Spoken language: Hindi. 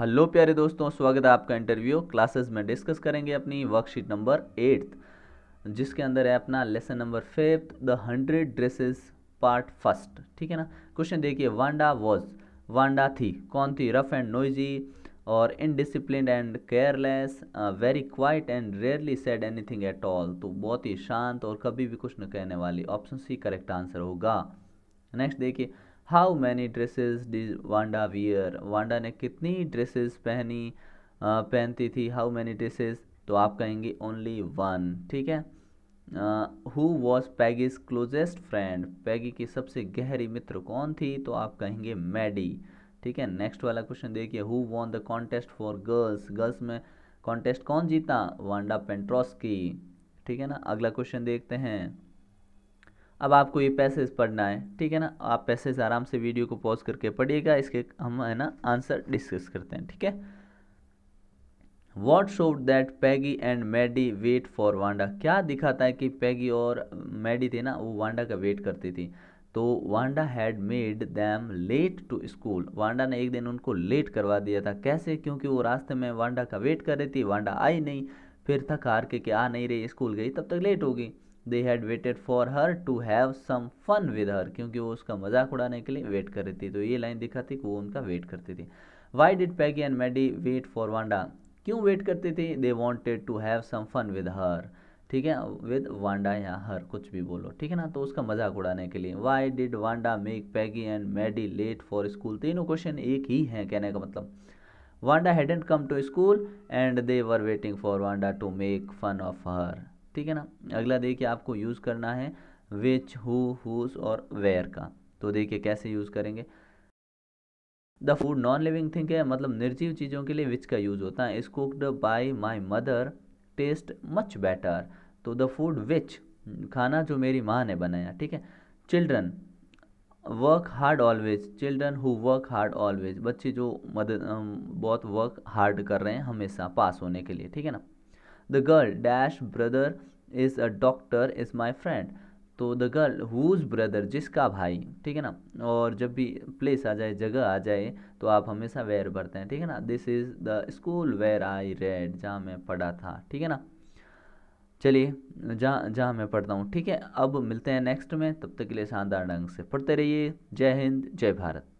हेलो प्यारे दोस्तों स्वागत है आपका इंटरव्यू क्लासेस में डिस्कस करेंगे अपनी वर्कशीट नंबर एट्थ जिसके अंदर है अपना lesson number fifth the hundred dresses part first ठीक है ना क्वेश्चन देखिए वांडा वॉज वांडा थी कौन थी रफ एंड नोइजी और indiscipline and careless very quiet and rarely said anything at all तो बहुत ही शांत और कभी भी कुछ न कहने वाली ऑप्शन सी करेक्ट आंसर होगा नेक्स्ट देखिए how many dresses did Wanda wear Wanda ने कितनी ड्रेसेस पहनी पहनती थी हाउ मैनी ड्रेसेस तो आप कहेंगे ओनली वन ठीक है who was Peggy's closest friend Peggy की सबसे गहरी मित्र कौन थी तो आप कहेंगे मैडी ठीक है नेक्स्ट वाला क्वेश्चन देखिए who won the contest for girls girls में कॉन्टेस्ट कौन जीता वांडा पेंट्रॉस की ठीक है ना अगला क्वेश्चन देखते हैं अब आपको ये पैसेज पढ़ना है ठीक है ना आप पैसेज आराम से वीडियो को पॉज करके पढ़िएगा इसके हम है ना आंसर डिस्कस करते हैं ठीक है what showed that Peggy and Maddie wait for Wanda क्या दिखाता है कि पैगी और मैडी थे ना वो वांडा का वेट करती थी तो Wanda had made them late to school Wanda ने एक दिन उनको लेट करवा दिया था कैसे क्योंकि वो रास्ते में वांडा का वेट कर रही थी वांडा आई नहीं फिर थक हार के कि आ नहीं रही स्कूल गई तब तक लेट होगी they had waited for her to have some fun with her क्योंकि वो उसका मजाक उड़ाने के लिए वेट कर रही थी तो ये लाइन दिखाती कि वो उनका वेट करती थी why did Peggy and Maddie wait for Wanda क्यों वेट करते थे they wanted to have some fun with her ठीक है विद वांडा या हर कुछ भी बोलो ठीक है ना तो उसका मजाक उड़ाने के लिए why did Wanda make Peggy and Maddie late for school तीनों क्वेश्चन एक ही हैं कहने का मतलब Wanda hadn't come to school and they were waiting for Wanda to make fun of her ठीक है ना अगला देखिए आपको यूज़ करना है विच हु हुज और वेयर का तो देखिए कैसे यूज़ करेंगे the food non living thing है मतलब निर्जीव चीज़ों के लिए विच का यूज़ होता है इस cooked my mother taste much better तो द फूड विच खाना जो मेरी माँ ने बनाया ठीक है children work hard always children who work hard always बच्चे जो मदद बहुत वर्क हार्ड कर रहे हैं हमेशा पास होने के लिए ठीक है ना the girl dash brother is a doctor is my friend तो द गर्ल हुज ब्रदर जिसका भाई ठीक है ना और जब भी प्लेस आ जाए जगह आ जाए तो आप हमेशा वेयर भरते हैं ठीक है ना this is the school where I read जहाँ मैं पढ़ा था ठीक है ना चलिए जहाँ जहाँ मैं पढ़ता हूँ ठीक है अब मिलते हैं नेक्स्ट में तब तक के लिए शानदार ढंग से पढ़ते रहिए जय हिंद जय भारत